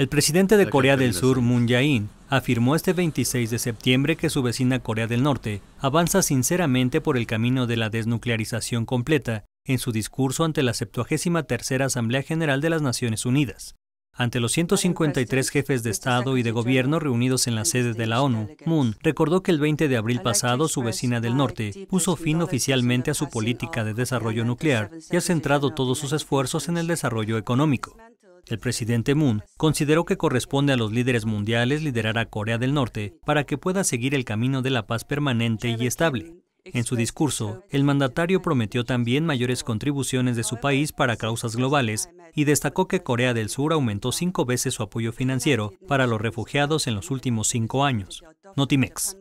El presidente de Corea del Sur, Moon Jae-in, afirmó este 26 de septiembre que su vecina Corea del Norte avanza sinceramente por el camino de la desnuclearización completa en su discurso ante la 73 Asamblea General de las Naciones Unidas. Ante los 153 pues, jefes de Estado y de Gobierno reunidos en la sede de la ONU, Moon recordó que el 20 de abril pasado su vecina del norte puso fin oficialmente a su política de desarrollo nuclear y ha centrado todos sus esfuerzos en el desarrollo económico. El presidente Moon consideró que corresponde a los líderes mundiales liderar a Corea del Norte para que pueda seguir el camino de la paz permanente y estable. En su discurso, el mandatario prometió también mayores contribuciones de su país para causas globales y destacó que Corea del Sur aumentó cinco veces su apoyo financiero para los refugiados en los últimos cinco años. Notimex.